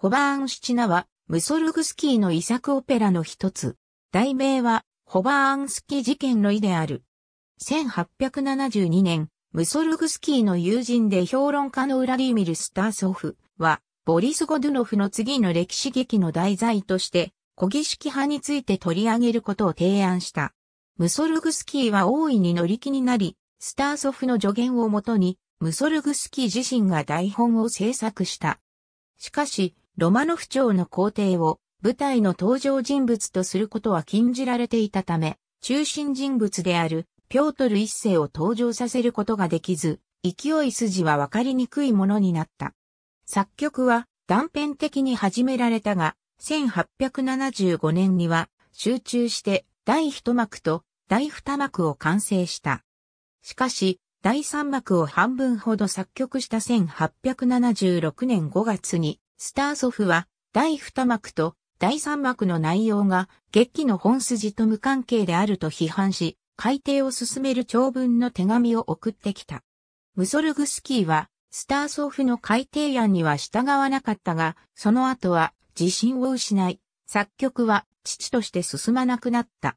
ホバーン・シチナは、ムソルグスキーの遺作オペラの一つ。題名は、ホバーンスキー事件の意である。1872年、ムソルグスキーの友人で評論家のウラリーミル・スターソフは、ボリス・ゴドゥノフの次の歴史劇の題材として、古儀式派について取り上げることを提案した。ムソルグスキーは大いに乗り気になり、スターソフの助言をもとに、ムソルグスキー自身が台本を制作した。しかし、ロマノフ朝の皇帝を舞台の登場人物とすることは禁じられていたため、中心人物であるピョートル一世を登場させることができず、勢い筋はわかりにくいものになった。作曲は断片的に始められたが、1875年には集中して第一幕と第二幕を完成した。しかし、第三幕を半分ほど作曲した1876年5月にスターソフは、第二幕と第三幕の内容が、劇の本筋と無関係であると批判し、改定を進める長文の手紙を送ってきた。ムソルグスキーは、スターソフの改定案には従わなかったが、その後は自信を失い、作曲は父として進まなくなった。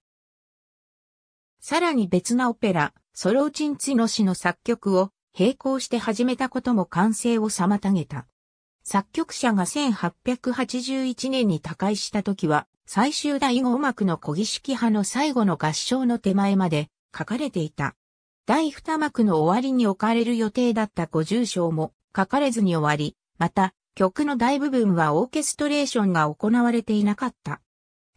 さらに別なオペラ、ソローチンツィノ氏の作曲を並行して始めたことも完成を妨げた。作曲者が1881年に他界した時は、最終第五幕の小儀式派の最後の合唱の手前まで書かれていた。第二幕の終わりに置かれる予定だった五重章も書かれずに終わり、また曲の大部分はオーケストレーションが行われていなかった。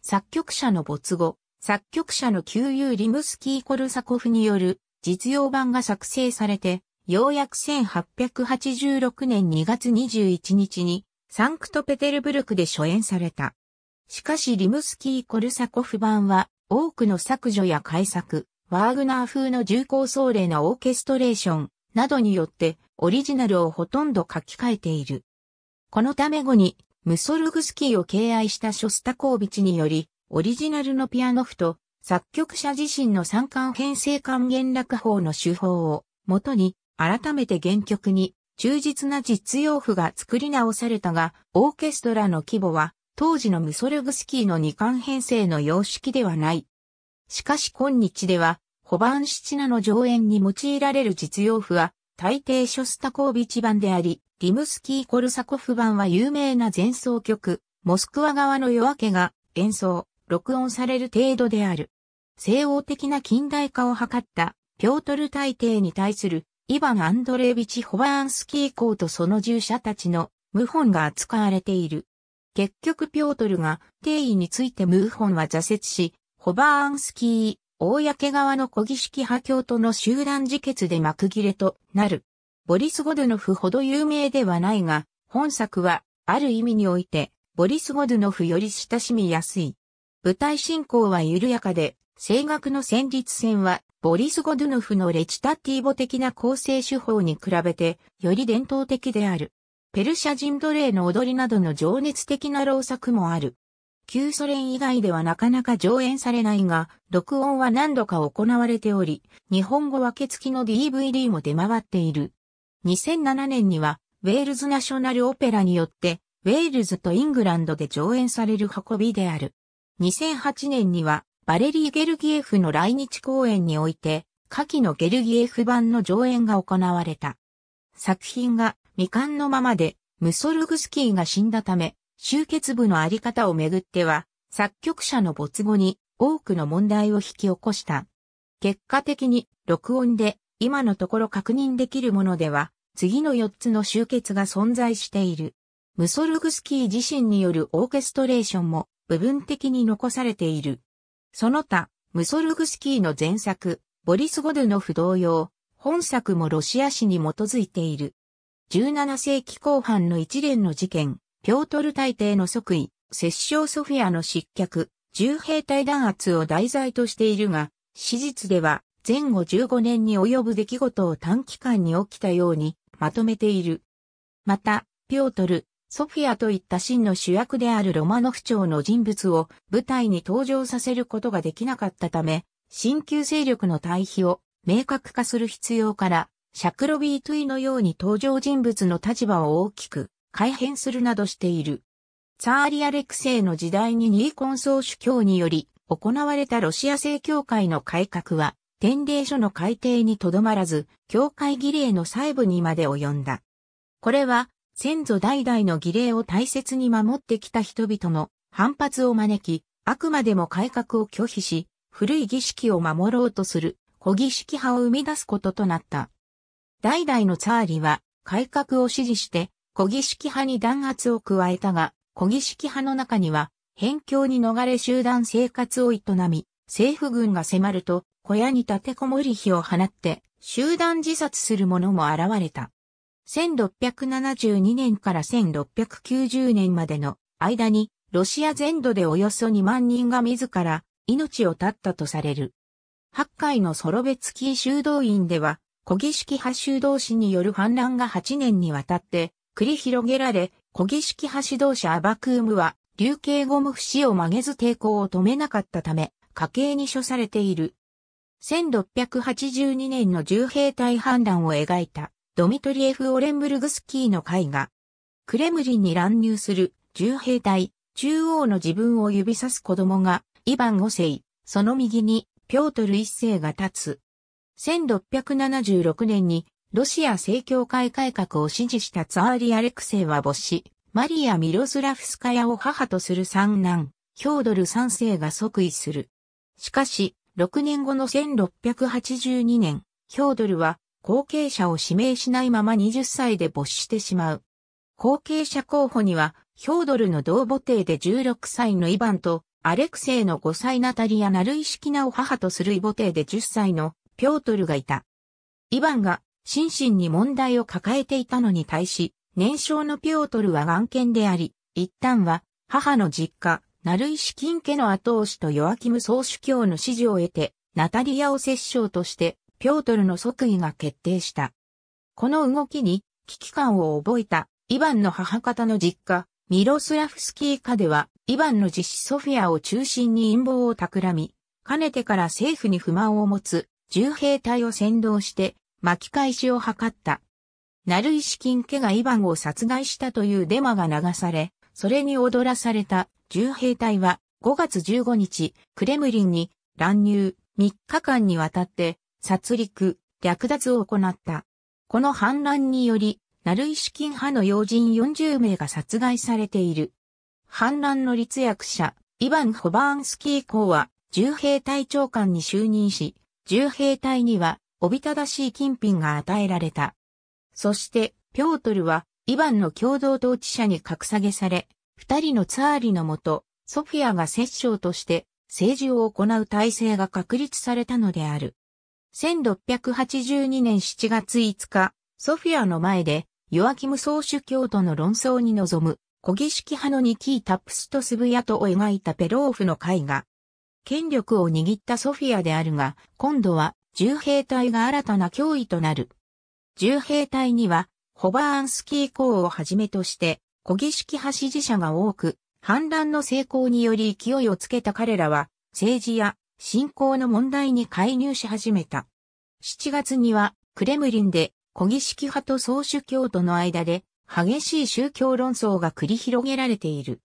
作曲者の没後、作曲者の旧友リムスキー・コルサコフによる実用版が作成されてようやく1886年2月21日にサンクトペテルブルクで初演された。しかしリムスキー・コルサコフ版は多くの削除や改作、ワーグナー風の重厚壮麗なオーケストレーションなどによってオリジナルをほとんど書き換えている。このため後にムソルグスキーを敬愛したショスタコービチによりオリジナルのピアノ譜と作曲者自身の三冠編成還元楽法の手法を元に改めて原曲に忠実な実用譜が作り直されたが、オーケストラの規模は当時のムソルグスキーの二冠編成の様式ではない。しかし今日では、ホバンシチナの上演に用いられる実用譜は、大抵ショスタコービチ版であり、リムスキー・コルサコフ版は有名な前奏曲、モスクワ側の夜明けが演奏、録音される程度である。西欧的な近代化を図ったピョートル大帝に対するイヴァン・アンドレービチ・ホバーンスキー公とその従者たちの謀反が扱われている。結局ピョートルが定位について謀反は挫折し、ホバーンスキー、公側の小儀式派教徒の集団自決で幕切れとなる。ボリス・ゴドゥノフほど有名ではないが、本作は、ある意味において、ボリス・ゴドゥノフより親しみやすい。舞台進行は緩やかで、声楽の旋律線は、ボリス・ゴドゥノフのレチタティーボ的な構成手法に比べて、より伝統的である。ペルシャ人奴隷の踊りなどの情熱的な老作もある。旧ソ連以外ではなかなか上演されないが、録音は何度か行われており、日本語分け付きの DVD も出回っている。2007年には、ウェールズナショナルオペラによって、ウェールズとイングランドで上演される運びである。2008年には、バレリー・ゲルギエフの来日公演において、下記のゲルギエフ版の上演が行われた。作品が未完のままで、ムソルグスキーが死んだため、集結部のあり方をめぐっては、作曲者の没後に多くの問題を引き起こした。結果的に、録音で今のところ確認できるものでは、次の4つの集結が存在している。ムソルグスキー自身によるオーケストレーションも部分的に残されている。その他、ムソルグスキーの前作、ボリス・ゴドゥノフ同様、本作もロシア史に基づいている。17世紀後半の一連の事件、ピョートル大帝の即位、摂政ソフィアの失脚、重兵隊弾圧を題材としているが、史実では前後15年に及ぶ出来事を短期間に起きたようにまとめている。また、ピョートル、ソフィアといった真の主役であるロマノフ朝の人物を舞台に登場させることができなかったため、新旧勢力の対比を明確化する必要から、シャクロビートゥイのように登場人物の立場を大きく改変するなどしている。ツァーリアレクセイの時代にニーコン総主教により行われたロシア正教会の改革は、天礼書の改定にとどまらず、教会儀礼の細部にまで及んだ。これは、先祖代々の儀礼を大切に守ってきた人々の反発を招き、あくまでも改革を拒否し、古い儀式を守ろうとする、古儀式派を生み出すこととなった。代々のツァーリは、改革を支持して、古儀式派に弾圧を加えたが、古儀式派の中には、辺境に逃れ集団生活を営み、政府軍が迫ると、小屋に立てこもり火を放って、集団自殺する者も現れた。1672年から1690年までの間に、ロシア全土でおよそ2万人が自ら命を絶ったとされる。八海のソロベツキー修道院では、小儀式派修道士による反乱が8年にわたって繰り広げられ、小儀式派指導者アバクームは、流刑ゴム不死を曲げず抵抗を止めなかったため、家計に処されている。1682年の重兵隊反乱を描いた。ドミトリエフ・オレンブルグスキーの絵画。クレムリンに乱入する銃兵隊、中央の自分を指さす子供が、イヴァン五世、その右に、ピョートル一世が立つ。1676年に、ロシア正教会改革を支持したツァーリ・アレクセイは母子、マリア・ミロスラフスカヤを母とする三男、ヒョードル三世が即位する。しかし、6年後の1682年、ヒョードルは後継者を指名しないまま20歳で没してしまう。後継者候補には、ヒョードルの同母帝で16歳のイヴァンと、アレクセイの5歳ナタリア・ナルイシキナを母とするイボ帝で10歳のピョートルがいた。イヴァンが心身に問題を抱えていたのに対し、年少のピョートルは眼見であり、一旦は母の実家、ナルイシキン家の後押しとヨアキム総主教の支持を得て、ナタリアを摂政としてピョートルの即位が決定した。この動きに危機感を覚えたイヴァンの母方の実家、ミロスラフスキー家では、イヴァンの実子ソフィアを中心に陰謀を企み、かねてから政府に不満を持つ重兵隊を先導して巻き返しを図った。ナルイシキン家がイヴァンを殺害したというデマが流され、それに踊らされた重兵隊は5月15日、クレムリンに乱入3日間にわたって殺戮、略奪を行った。この反乱により、ナルイシキン派の要人40名が殺害されている。反乱の立役者、イヴァン・ホバーンスキー公は、重兵隊長官に就任し、重兵隊には、おびただしい金品が与えられた。そして、ピョートルは、イヴァンの共同統治者に格下げされ、二人のツァーリのもと、ソフィアが摂政として、政治を行う体制が確立されたのである。1682年7月5日、ソフィアの前で、ヨアキム総主教との論争に臨む、古儀式派のニキータプストスブヤトを描いたペローフの絵画。権力を握ったソフィアであるが、今度は、重兵隊が新たな脅威となる。重兵隊には、ホバーンスキー公をはじめとして、古儀式派支持者が多く、反乱の成功により勢いをつけた彼らは、政治や信仰の問題に介入し始めた。7月には、クレムリンで、小儀式派と総主教徒の間で、激しい宗教論争が繰り広げられている。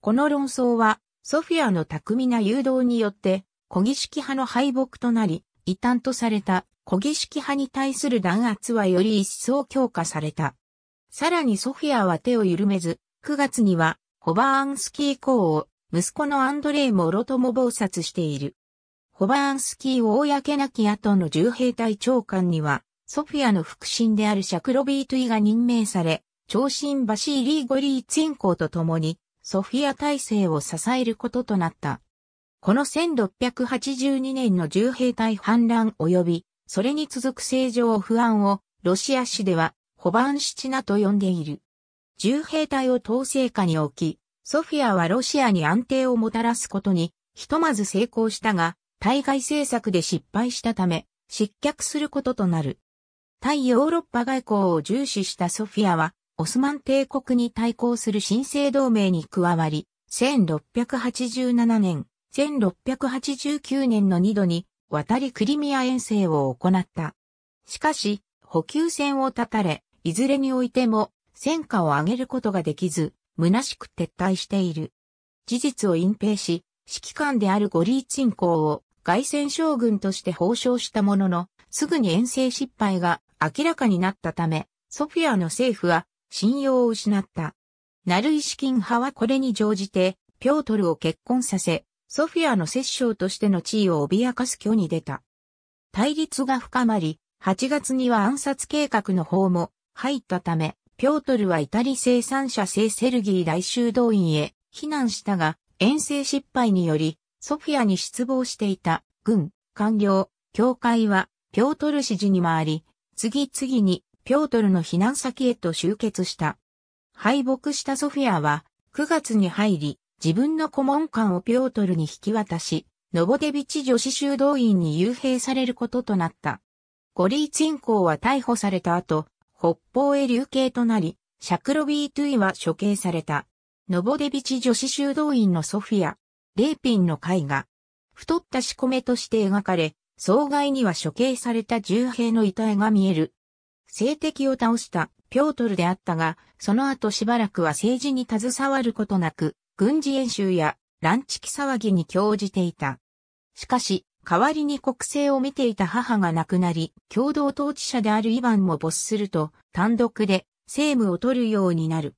この論争は、ソフィアの巧みな誘導によって、小儀式派の敗北となり、異端とされた小儀式派に対する弾圧はより一層強化された。さらにソフィアは手を緩めず、9月にはホバーンスキー公を息子のアンドレイ・モロトも謀殺している。ホバーンスキー公なき後の重兵隊長官には、ソフィアの腹心であるシャクロビートイが任命され、長身バシーリー・ゴリー・ツィンーと共に、ソフィア体制を支えることとなった。この1682年の重兵隊反乱及び、それに続く正常不安を、ロシア史では、ホバーンシチナと呼んでいる。重兵隊を統制下に置き、ソフィアはロシアに安定をもたらすことに、ひとまず成功したが、対外政策で失敗したため、失脚することとなる。対ヨーロッパ外交を重視したソフィアは、オスマン帝国に対抗する新生同盟に加わり、1687年、1689年の2度に、渡りクリミア遠征を行った。しかし、補給船を断たれ、いずれにおいても、戦果を上げることができず、虚しく撤退している。事実を隠蔽し、指揮官であるゴリーチン公を外戦将軍として報奨したものの、すぐに遠征失敗が明らかになったため、ソフィアの政府は信用を失った。ナルイシキン派はこれに乗じて、ピョートルを結婚させ、ソフィアの摂政としての地位を脅かす挙に出た。対立が深まり、8月には暗殺計画の方も入ったため、ピョートルはイタリ生産者聖セルギー大修道院へ避難したが、遠征失敗によりソフィアに失望していた軍、官僚、教会はピョートル支持に回り、次々にピョートルの避難先へと集結した。敗北したソフィアは9月に入り、自分の顧問官をピョートルに引き渡し、ノボデビチ女子修道院に幽閉されることとなった。ゴリーツィン公は逮捕された後、北方へ流刑となり、シャクロビートゥイは処刑された。ノボデビチ女子修道院のソフィア、レーピンの絵画。太った仕込めとして描かれ、総外には処刑された重兵の遺体が見える。政敵を倒したピョートルであったが、その後しばらくは政治に携わることなく、軍事演習や乱地騒ぎに興じていた。しかし、代わりに国政を見ていた母が亡くなり、共同統治者であるイヴァンも没すると、単独で政務を取るようになる。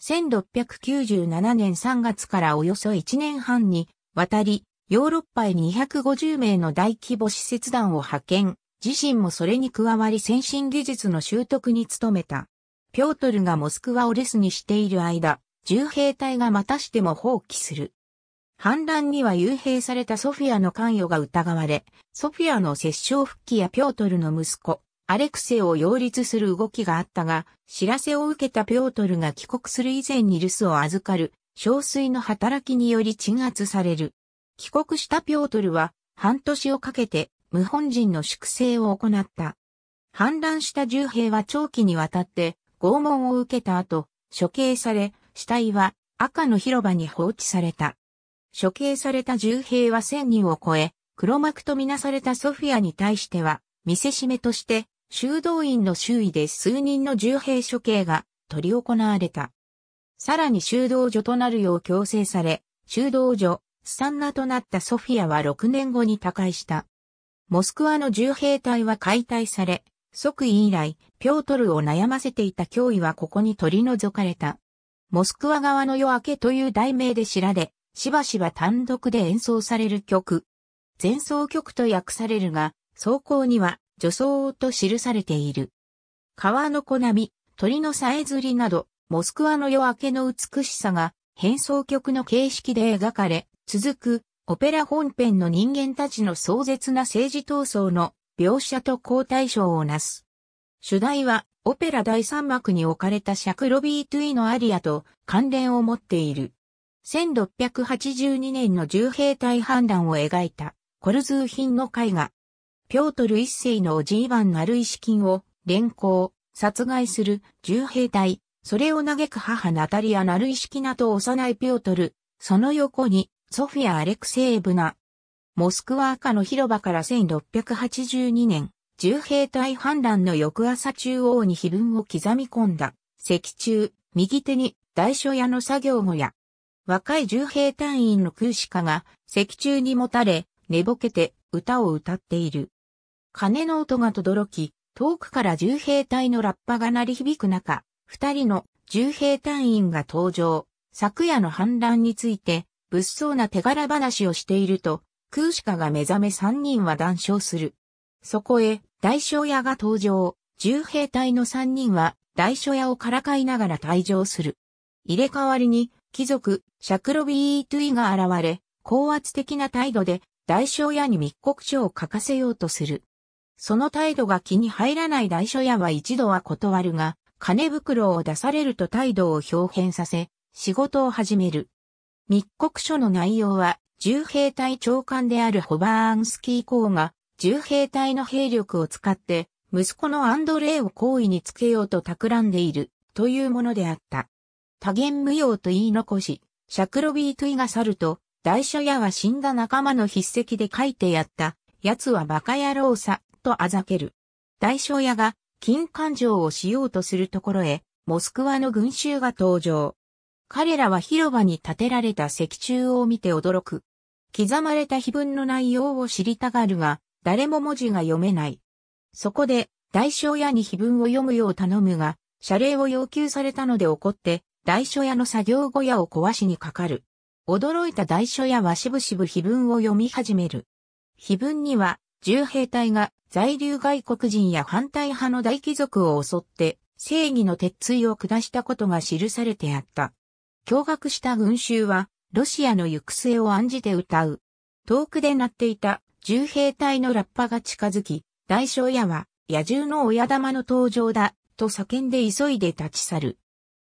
1697年3月からおよそ1年半に渡り、ヨーロッパへ250名の大規模施設団を派遣、自身もそれに加わり先進技術の習得に努めた。ピョートルがモスクワをレスにしている間、重兵隊がまたしても放棄する。反乱には幽閉されたソフィアの関与が疑われ、ソフィアの殺傷復帰やピョートルの息子、アレクセを擁立する動きがあったが、知らせを受けたピョートルが帰国する以前に留守を預かる、憔悴の働きにより鎮圧される。帰国したピョートルは、半年をかけて、無本人の粛清を行った。反乱した重兵は長期にわたって、拷問を受けた後、処刑され、死体は赤の広場に放置された。処刑された重兵は1000人を超え、黒幕とみなされたソフィアに対しては、見せしめとして、修道院の周囲で数人の重兵処刑が取り行われた。さらに修道女となるよう強制され、修道女、スタンナとなったソフィアは6年後に他界した。モスクワの重兵隊は解体され、即位以来、ピョートルを悩ませていた脅威はここに取り除かれた。モスクワ側の夜明けという題名で知られ、しばしば単独で演奏される曲。前奏曲と訳されるが、奏行には女装と記されている。川の小波、鳥のさえずりなど、モスクワの夜明けの美しさが変装曲の形式で描かれ、続くオペラ本編の人間たちの壮絶な政治闘争の描写と交代賞をなす。主題はオペラ第3幕に置かれたシャクロビー・トゥイのアリアと関連を持っている。1682年の重兵隊判断を描いたコルズー品の絵画ピョートル一世のおじいばんン・ナルイシキンを連行、殺害する銃兵隊、それを嘆く母ナタリア・ナルイシキナと幼いピョートル、その横にソフィア・アレクセーブナ。モスクワ赤の広場から1682年、銃兵隊反乱の翌朝中央に碑文を刻み込んだ、石柱、右手に大書屋の作業小屋。若い銃兵隊員の空死家が石柱に持たれ、寝ぼけて歌を歌っている。鐘の音が轟き、遠くから重兵隊のラッパが鳴り響く中、二人の重兵隊員が登場。昨夜の反乱について、物騒な手柄話をしていると、空シカが目覚め三人は談笑する。そこへ、大将屋が登場。重兵隊の三人は、大将屋をからかいながら退場する。入れ替わりに、貴族、シャクロビートゥイが現れ、高圧的な態度で、大将屋に密告書を書かせようとする。その態度が気に入らない大書屋は一度は断るが、金袋を出されると態度を表変させ、仕事を始める。密告書の内容は、重兵隊長官であるホバーンスキー公が、重兵隊の兵力を使って、息子のアンドレイを行為につけようと企んでいる、というものであった。多言無用と言い残し、シャクロビートゥイが去ると、大書屋は死んだ仲間の筆跡で書いてやった、奴は馬鹿野郎さ、とあざける。大正屋が金環定をしようとするところへ、モスクワの群衆が登場。彼らは広場に建てられた石柱を見て驚く。刻まれた碑文の内容を知りたがるが、誰も文字が読めない。そこで、大正屋に碑文を読むよう頼むが、謝礼を要求されたので怒って、大書屋の作業小屋を壊しにかかる。驚いた大書屋はしぶしぶ碑文を読み始める。碑文には、重兵隊が在留外国人や反対派の大貴族を襲って正義の鉄槌を下したことが記されてあった。驚愕した群衆はロシアの行く末を案じて歌う。遠くで鳴っていた重兵隊のラッパが近づき、大将屋は野獣の親玉の登場だと叫んで急いで立ち去る。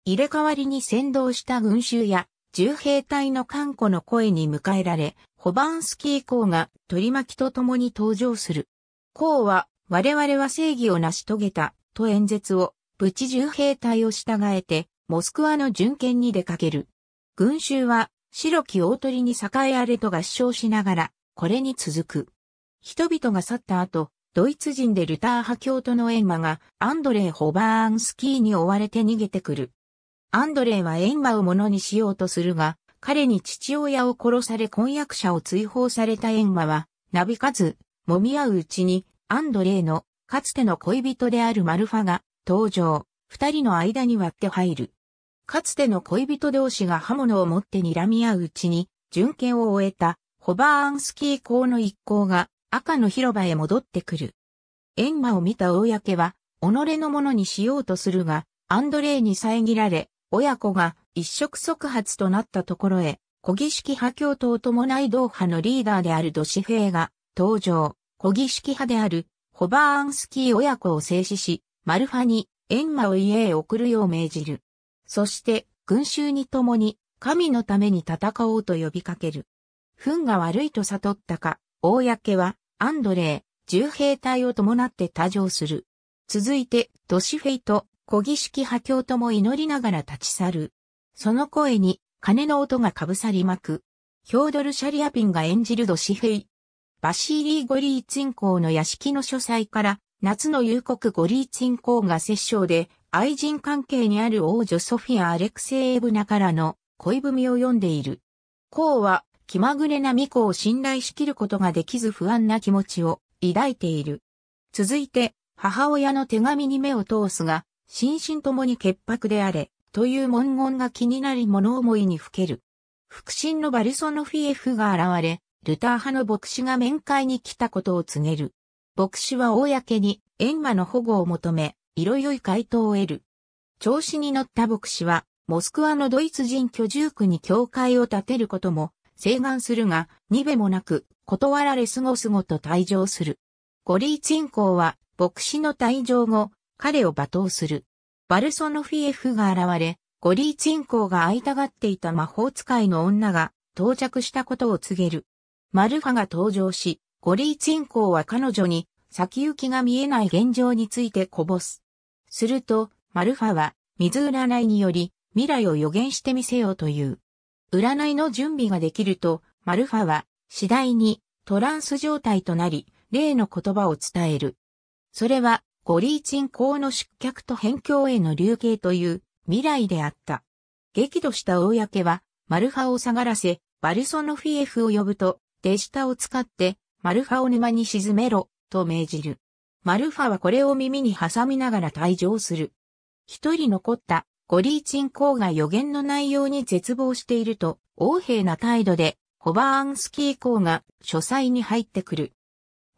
入れ替わりに先導した群衆や重兵隊の看護の声に迎えられ、ホバンスキー公が取り巻きと共に登場する。公は、我々は正義を成し遂げた、と演説を、プチ重兵隊を従えて、モスクワの巡検に出かける。群衆は、白き大鳥に栄えあれと合唱しながら、これに続く。人々が去った後、ドイツ人でルター派教徒のエンマが、アンドレイ・ホバーンスキーに追われて逃げてくる。アンドレイはエンマをものにしようとするが、彼に父親を殺され婚約者を追放されたエンマは、なびかず、揉み合ううちに、アンドレイの、かつての恋人であるマルファが、登場、二人の間に割って入る。かつての恋人同士が刃物を持って睨み合ううちに、巡検を終えた、ホバーアンスキー校の一行が、赤の広場へ戻ってくる。エンマを見た公は、己のものにしようとするが、アンドレイに遮られ、親子が一触即発となったところへ、小儀式派教徒を伴い同派のリーダーであるドシフェイが登場、小儀式派であるホバーンスキー親子を制止し、マルファにエンマを家へ送るよう命じる。そして、群衆に共に神のために戦おうと呼びかける。ンが悪いと悟ったか、公はアンドレー、重兵隊を伴って多上する。続いて、ドシフェイと小儀式破鏡とも祈りながら立ち去る。その声に、鐘の音がかぶさりまく。ヒョードル・シャリアピンが演じるドシヘイ。バシーリー・ゴリーツィン公の屋敷の書斎から、夏の夕刻ゴリーツィン公が摂政で、愛人関係にある王女ソフィア・アレクセイエブナからの恋文を読んでいる。公は気まぐれな巫女を信頼しきることができず不安な気持ちを抱いている。続いて母親の手紙に目を通すが、心身ともに潔白であれ、という文言が気になり物思いにふける。腹心のバルソノフィエフが現れ、ルター派の牧師が面会に来たことを告げる。牧師は公に、エンマの保護を求め、色良い回答を得る。調子に乗った牧師は、モスクワのドイツ人居住区に教会を建てることも、請願するが、にべもなく、断られすごすごと退場する。ゴリーツィン公は、牧師の退場後、彼を罵倒する。バルソノフィエフが現れ、ゴリーツン公が会いたがっていた魔法使いの女が到着したことを告げる。マルファが登場し、ゴリーツン公は彼女に先行きが見えない現状についてこぼす。すると、マルファは水占いにより未来を予言してみせようという。占いの準備ができると、マルファは次第にトランス状態となり、例の言葉を伝える。それはゴリーチン公の出脚と辺境への流刑という未来であった。激怒した公は、マルファを下がらせ、バルソノフィエフを呼ぶと、手下を使って、マルファを沼に沈めろ、と命じる。マルファはこれを耳に挟みながら退場する。一人残ったゴリーチン公が予言の内容に絶望していると、横柄な態度で、ホバーンスキー公が書斎に入ってくる。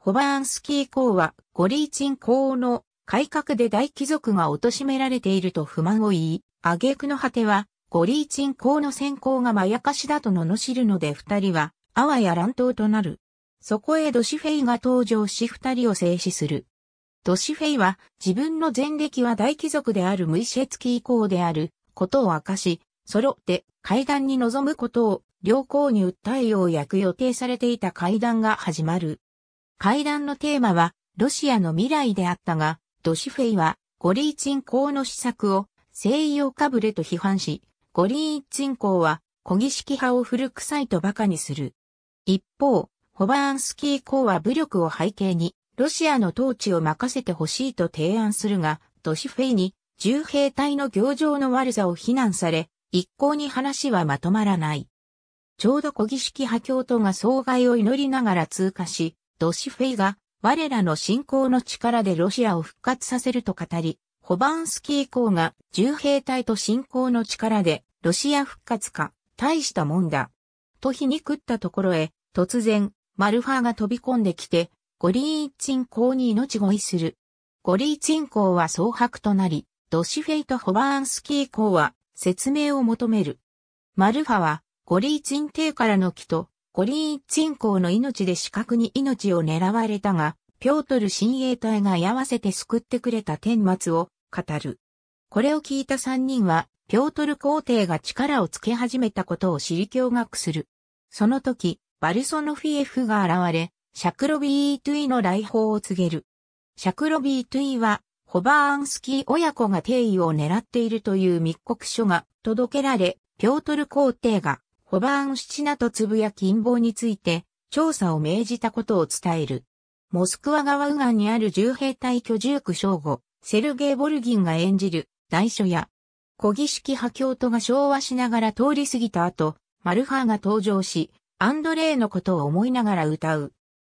コバーンスキー公はゴリーチン公の改革で大貴族が貶められていると不満を言い、挙句の果ては、ゴリーチン公の先行がまやかしだと罵るので二人は、あわや乱闘となる。そこへドシフェイが登場し二人を制止する。ドシフェイは自分の前歴は大貴族であるムイシェツキー公であることを明かし、揃って会談に臨むことを両公に訴えようやく予定されていた会談が始まる。会談のテーマは、ロシアの未来であったが、ドシフェイは、ゴリーチン公の施策を、西洋かぶれと批判し、ゴリーチン公は、小儀式派を古臭いと馬鹿にする。一方、ホバーンスキー公は武力を背景に、ロシアの統治を任せてほしいと提案するが、ドシフェイに、重兵隊の行状の悪さを非難され、一向に話はまとまらない。ちょうど小儀式派教徒が障害を祈りながら通過し、ドシフェイが、我らの信仰の力でロシアを復活させると語り、ホバンスキー公が重兵隊と信仰の力でロシア復活か、大したもんだ。と皮肉ったところへ、突然、マルファーが飛び込んできて、ゴリーチン公に命乞いする。ゴリーチン公は蒼白となり、ドシフェイとホバーンスキー公は説明を求める。マルファは、ゴリーチン帝からの木とコリーツィンウの命で死角に命を狙われたが、ピョートル親衛隊が居合わせて救ってくれた天末を語る。これを聞いた三人は、ピョートル皇帝が力をつけ始めたことを知り驚愕する。その時、バルソノフィエフが現れ、シャクロビートゥイの来訪を告げる。シャクロビートゥイは、ホバーンスキー親子が帝位を狙っているという密告書が届けられ、ピョートル皇帝がホバーン・シチナとつぶや金陰について、調査を命じたことを伝える。モスクワ側右岸にある重兵隊居住区正午、セルゲイ・ボルギンが演じる、大書や、小儀式派教徒が昭和しながら通り過ぎた後、マルハーが登場し、アンドレイのことを思いながら歌う。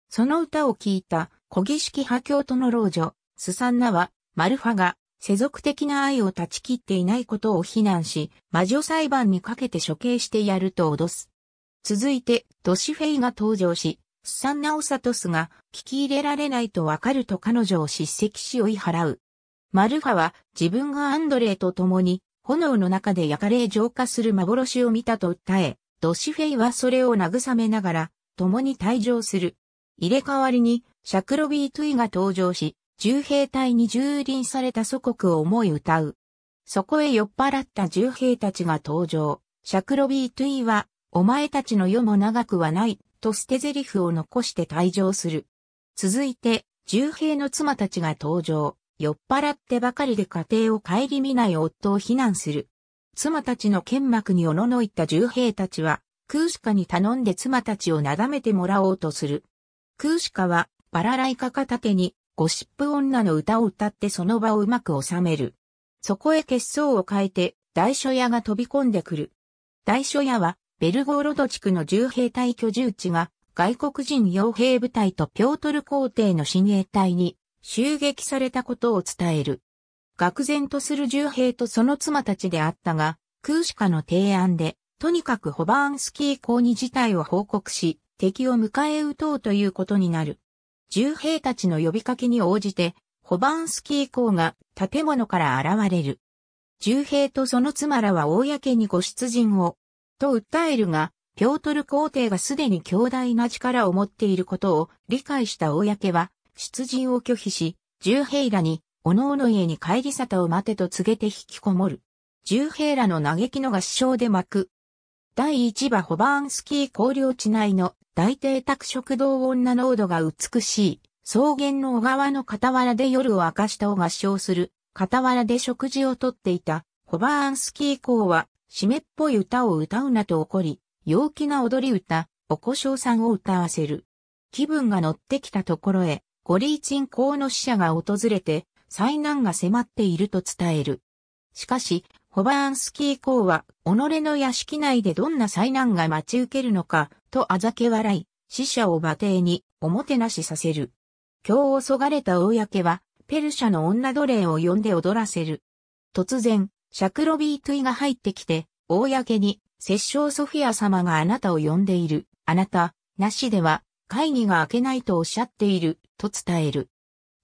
その歌を聴いた、小儀式派教徒の老女、スサンナは、マルファが、世俗的な愛を断ち切っていないことを非難し、魔女裁判にかけて処刑してやると脅す。続いて、ドシフェイが登場し、スサンナオサトスが聞き入れられないとわかると彼女を叱責し追い払う。マルファは自分がアンドレイと共に炎の中で焼かれ浄化する幻を見たと訴え、ドシフェイはそれを慰めながら共に退場する。入れ替わりにシャクロビー・トゥイが登場し、重兵隊に蹂躙された祖国を思い歌う。そこへ酔っ払った重兵たちが登場。シャクロビートゥイは、お前たちの世も長くはない、と捨て台詞を残して退場する。続いて、重兵の妻たちが登場。酔っ払ってばかりで家庭を顧みない夫を非難する。妻たちの剣幕におののいた重兵たちは、空シカに頼んで妻たちをなだめてもらおうとする。空シカは、バラライカ片手に、ゴシップ女の歌を歌ってその場をうまく収める。そこへ血相を変えて、大書屋が飛び込んでくる。大書屋は、ベルゴロド地区の重兵隊居住地が、外国人傭兵部隊とピョートル皇帝の親衛隊に襲撃されたことを伝える。愕然とする重兵とその妻たちであったが、空シカの提案で、とにかくホバーンスキー校に事態を報告し、敵を迎え撃とうということになる。銃兵たちの呼びかけに応じて、ホバンスキー公が建物から現れる。銃兵とその妻らは公にご出陣を、と訴えるが、ピョートル皇帝がすでに強大な力を持っていることを理解した公は、出陣を拒否し、銃兵らに、おのおの家に帰り沙汰を待てと告げて引きこもる。銃兵らの嘆きの合唱で巻く。第一話ホバーンスキー公領地内の大邸宅食堂女濃度が美しい、草原の小川の傍らで夜を明かしたを合唱する、傍らで食事をとっていた、ホバーンスキー公は、湿っぽい歌を歌うなと怒り、陽気な踊り歌、おこしょうさんを歌わせる。気分が乗ってきたところへ、ゴリーチン公の使者が訪れて、災難が迫っていると伝える。しかし、ホバーンスキー公は、己の屋敷内でどんな災難が待ち受けるのか、とあざけ笑い、死者を馬蹄に、おもてなしさせる。今日をそがれた公は、ペルシャの女奴隷を呼んで踊らせる。突然、シャクロビートイが入ってきて、公に、摂政ソフィア様があなたを呼んでいる。あなた、なしでは、会議が明けないとおっしゃっている、と伝える。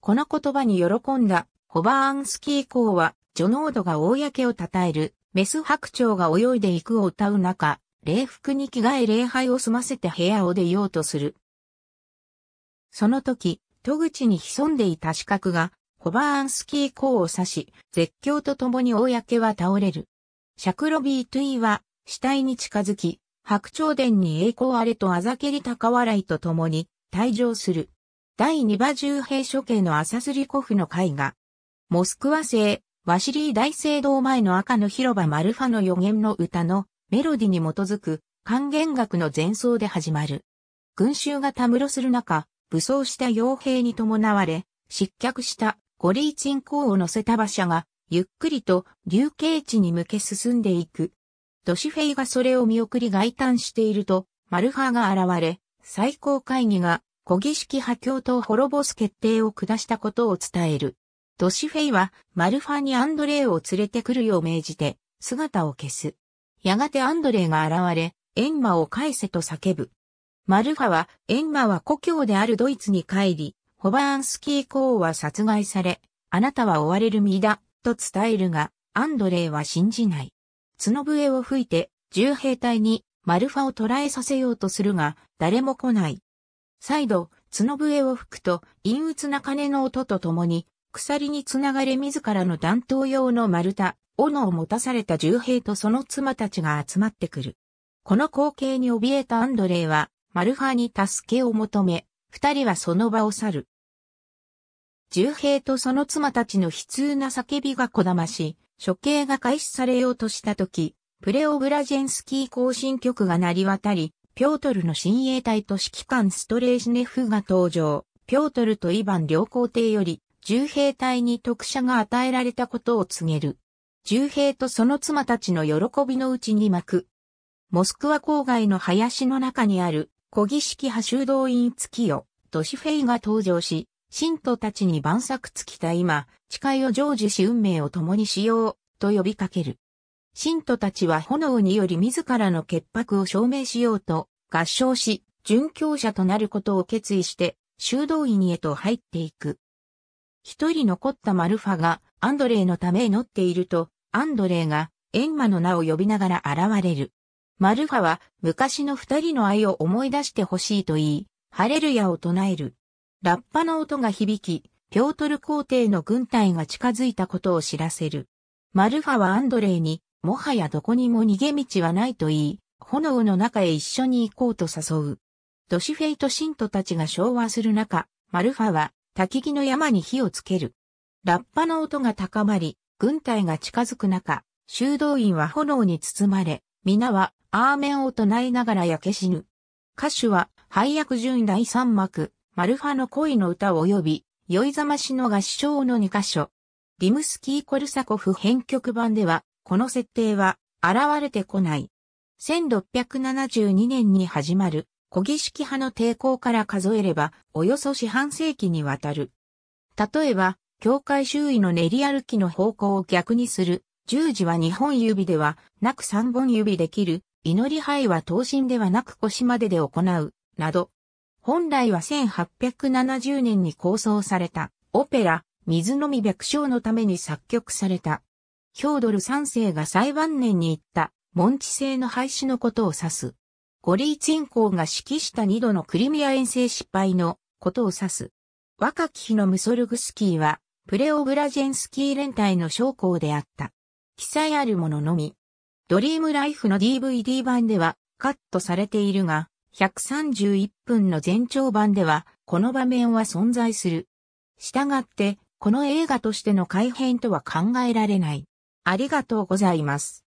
この言葉に喜んだ、ホバーンスキー公は、女濃度が公を称える、メス白鳥が泳いでいくを歌う中、礼服に着替え礼拝を済ませて部屋を出ようとする。その時、戸口に潜んでいた死角が、ホバーンスキー校を刺し、絶叫とともに公は倒れる。シャクロビートゥイは、死体に近づき、白鳥殿に栄光あれとあざけり高笑いとともに、退場する。第2馬重兵処刑のアサスリコフの絵画。モスクワ製、ワシリー大聖堂前の赤の広場マルファの予言の歌のメロディに基づく還元楽の前奏で始まる。群衆がたむろする中、武装した傭兵に伴われ、失脚したゴリーチン公を乗せた馬車が、ゆっくりと流刑地に向け進んでいく。ドシフェイがそれを見送り外端していると、マルファが現れ、最高会議が、古儀式破教と滅ぼす決定を下したことを伝える。ドシフェイはマルファにアンドレイを連れてくるよう命じて姿を消す。やがてアンドレイが現れ、エンマを返せと叫ぶ。マルファは、エンマは故郷であるドイツに帰り、ホバーンスキー公は殺害され、あなたは追われる身だ、と伝えるが、アンドレイは信じない。角笛を吹いて、銃兵隊にマルファを捕らえさせようとするが、誰も来ない。再度、角笛を吹くと、陰鬱な鐘の音とともに、鎖につながれ自らの弾頭用の丸太、斧を持たされた銃兵とその妻たちが集まってくる。この光景に怯えたアンドレイは、マルファに助けを求め、二人はその場を去る。銃兵とその妻たちの悲痛な叫びがこだまし、処刑が開始されようとした時、プレオブラジェンスキー行進局が鳴り渡り、ピョートルの親衛隊と指揮官ストレージネフが登場、ピョートルとイヴァン両皇帝より、銃兵隊に特赦が与えられたことを告げる。銃兵とその妻たちの喜びのうちに巻く。モスクワ郊外の林の中にある、古儀式派修道院月夜、都ドシフェイが登場し、信徒たちに万策尽きた今、誓いを成就し運命を共にしよう、と呼びかける。信徒たちは炎により自らの潔白を証明しようと、合唱し、殉教者となることを決意して、修道院へと入っていく。一人残ったマルファがアンドレイのため祈っていると、アンドレイがエンマの名を呼びながら現れる。マルファは昔の二人の愛を思い出してほしいと言い、ハレルヤを唱える。ラッパの音が響き、ピョートル皇帝の軍隊が近づいたことを知らせる。マルファはアンドレイに、もはやどこにも逃げ道はないと言い、炎の中へ一緒に行こうと誘う。ドシフェイと信徒たちが昭和する中、マルファは焚木の山に火をつける。ラッパの音が高まり、軍隊が近づく中、修道院は炎に包まれ、皆はアーメンを唱えながら焼け死ぬ。歌手は、配役順第三幕、マルファの恋の歌及び、酔いざましの合唱の2箇所。リムスキー・コルサコフ編曲版では、この設定は現れてこない。1672年に始まる古儀式派の抵抗から数えれば、およそ四半世紀にわたる。例えば、教会周囲の練り歩きの方向を逆にする、十字は二本指ではなく三本指で切る、祈り灰は刀身ではなく腰までで行う、など。本来は1870年に構想された、オペラ、水飲み百姓のために作曲された。ヒョードル三世が最晩年に言った、門地制の廃止のことを指す。ゴリーツィン公が指揮した2度のクリミア遠征失敗のことを指す。若き日のムソルグスキーは、プレオブラジェンスキー連隊の将校であった。記載あるもののみ。ドリームライフの DVD 版ではカットされているが、131分の全長版では、この場面は存在する。したがって、この映画としての改編とは考えられない。ありがとうございます。